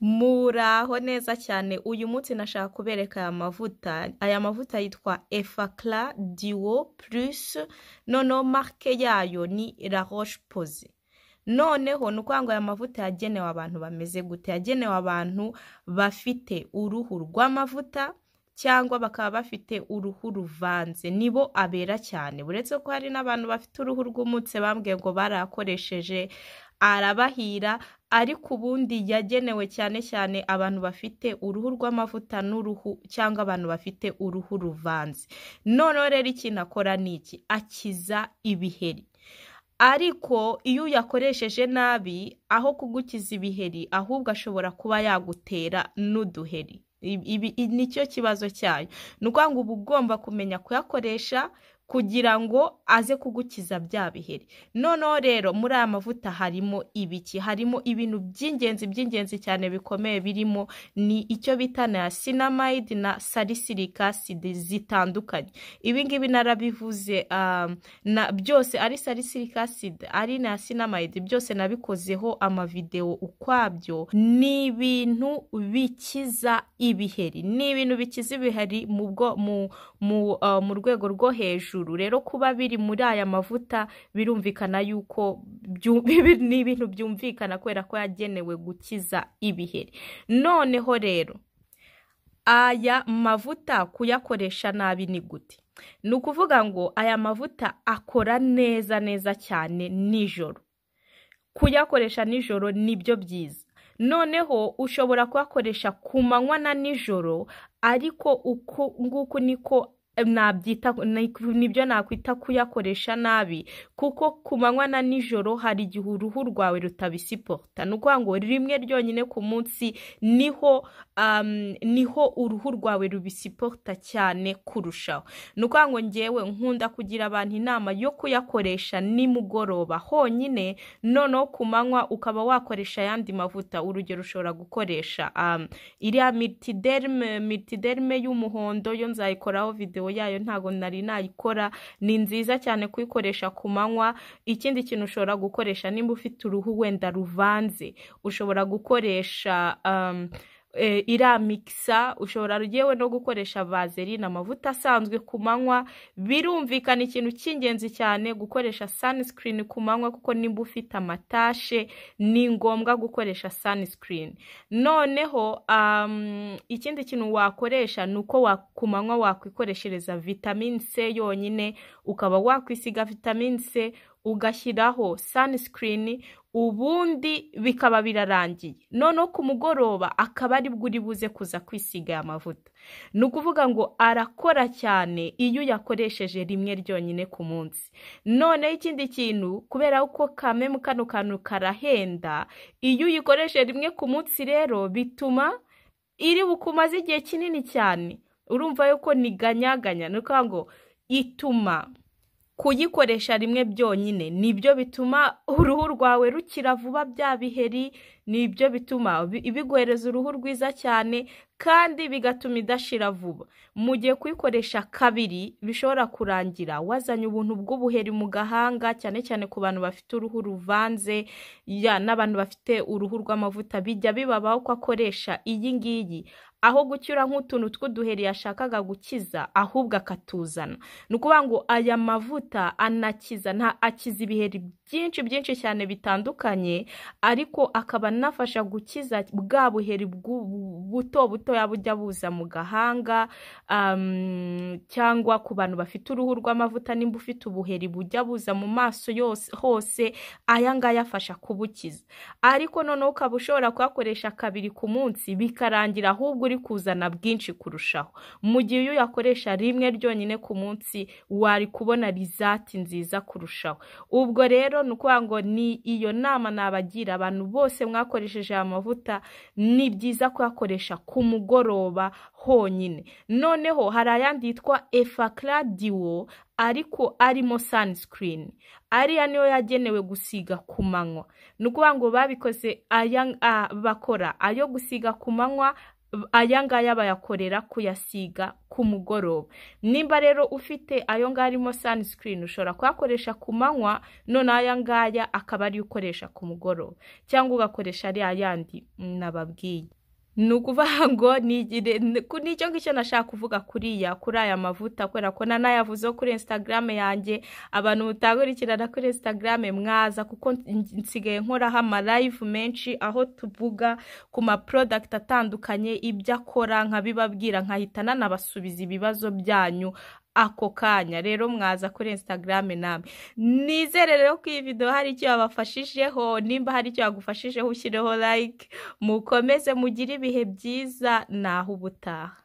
muraho neza cyane uyu munsi nashaka kubereka aya mavuta aya mavuta yitwa efakara diwo purisi noneho marike yayo ni la roche noneho ni ukuvuga ngo aya mavuta yagenewe abantu bameze gute yagenewe abantu bafite uruhu rw'amavuta cyangwa bakaba bafite uruhu ruvanze nibo abera cyane uretse ko hari n'abantu bafite uruhu rw'umutse bambwiye ngo barakoresheje arabahira ariko ubundi yagenewe cyane cyane abantu bafite uruhu rw'amavuta n'uruhu cyangwa abantu bafite uruhu ruvanze noneho rero ikintu akora ni iki akiza ibiheri ariko iyo uyakoresheje nabi aho kugukiza ibiheri ahubwo ashobora kuba yagutera n'uduheri nicyo kibazo cyayo ni ukuvuga ngo uba ugomba kumenya kuyakoresha kugira ngo aze kugukiza bya biheri noneho rero muri aya mavuta harimo ibiki harimo ibintu by'ingenzi by'ingenzi cyane bikomeye birimo ni icyo bita na sinamide na salicylic acide zitandukanye ibi narabivuze um, na byose ari salicylic acide ari na sinamide byose nabikozeho amavidewo ukwabyo ni ibintu bikiza ibiheri ni ibintu bikiza ibiheri mu uh, rwego rwo hejuru ijuru rero kuba biri muri aya mavuta birumvikana yuko ni ibintu byumvikana kubera ko yagenewe gukiza ibiheri noneho rero aya mavuta kuyakoresha nabi ni gute ni ukuvuga ngo aya mavuta akora neza neza cyane nijoro kuyakoresha nijoro nibyo byiza noneho ushobora kuyakoresha ku manywa na nijoro ariko uku nguku niko nabyita nibyo nakwita kuyakoresha nabi kuko ku manywa na nijoro hari igihe uruhu rwawe rutabisipota ni ukuvuga ngo rimwe ryonyine ku munsi niho niho uruhu rwawe rubisipota cyane kurushaho ni ukuvuga ngo ngewe nkunda kugira abantu inama yo kuyakoresha nimugoroba honyine noneho ku manywa ukaba wakoresha ayandi mavuta urugero ushobora gukoresha iriya mitiderme y'umuhondo yo nzayikoraho videwo imyitwarire yayo ntabwo nari nayikora ni nziza cyane kuyikoresha ku manywa ikindi kintu ushobora gukoresha nimba ufite uruhu wenda ruvanze ushobora gukoresha um, Eh, iramikisa ushobora yewe no gukoresha vazerine amavuta asanzwe ku manywa birumvikana ikintu cy'ingenzi cyane gukoresha sunscreen ku manywa kuko nimba ufite amatashe ni ngombwa gukoresha sunscreen noneho ikindi kintu wakoresha ni uko ku manywa wakwikoreshereza vitamine c yonyine ukaba wakwisiga vitamine c ugashyiraho sunscreen ubundi bikaba birarangiye noneho ku mugoroba akaba aribwo uri buze kuza kwisiga aya mavuta ni ukuvuga ngo arakora cyane iyo uyakoresheje rimwe ryonyine ku munsi noneho ikindi kintu kubera ko kamemu kano kantu karahenda iyo uyikoresheje rimwe ku munsi rero bituma iri bukumaze igihe kinini cyane urumva yuko niganyaganya ganyaganya ni ukuvuga ngo ituma kuyikoresha rimwe byonyine ni nibyo bituma uruhu rwawe rukira vuba bya biheri nibyo bituma biguhereza uruhu rwiza cyane kandi bigatuma idashira vuba mu gihe kuyikoresha kabiri bishobora kurangira wazanye ubuntu bw'ubuheri mu gahanga cyane cyane ku bantu bafite uruhu ruvanze n'abantu bafite uruhu rw'amavuta bijya bibabaho ko akoresha iyi ngiyi aho gucyura nk'utuntu tw'uduheri yashakaga gukiza ahubwo akatuzana ni ukuvuga ngo aya mavuta anakiza nta akiza ibiheri byinshi byinshi cyane bitandukanye ariko akaba anafasha gukiza bwa buheri buto buto yaba ujya buza mu gahanga cyangwa ku bantu bafite uruhu rw'amavuta nimba ufite ubuheri bujya buza mu maso yose hose aya ngaya afasha kubukiza ariko noneho ukaba ushobora kuyakoresha kabiri ku munsi bikarangira ahubwo uri ari kuzana bwinshi kurushaho mu gihe iyo uyakoresha rimwe ryonyine ku munsi wari kubona rizati nziza kurushaho ubwo rero ni ukuvuga ngo ni iyo nama nabagira abantu bose mwakoresheje aya mavuta ni byiza kuyakoresha ku mugoroba honyine noneho hari ayandi yitwa efakara diwo ariko arimo sunscreen ariya niyo yagenewe gusiga ku manywa ni ukuvuga ngo babikoze bakora ayo gusiga ku manywa aya ngaya bayakorera kuyasiga ku mugoroba nimba rero ufite ayo ngaya arimo sunscreen ushobora kuyakoresha ku manywa none aya ngaya akaba ariyo ukoresha ku mugoroba cyangwa ugakoresha ariya yandi nababwiye ni ukuvuga ngo nicyo ngicyo nashaka kuvuga kuriya kuri aya mavuta kubera ko nanayavuzeho kuri instagram yanjye abantu mutakurikirana kuri instagram mwaza kuko nsigaye nkoraho amarayivu menshi aho tuvuga ku maprodakiti atandukanye ibyo akora nkabibabwira nkahita nanabasubiza ibibazo byanyu ako kanya rero mwaza kuri instagram namwe nizere rero ko iyi video hari icyo yabafashijeho nimba hari icyo yagufashijeho ushyireho like mukomeze mugire ibihe byiza naho ubutaha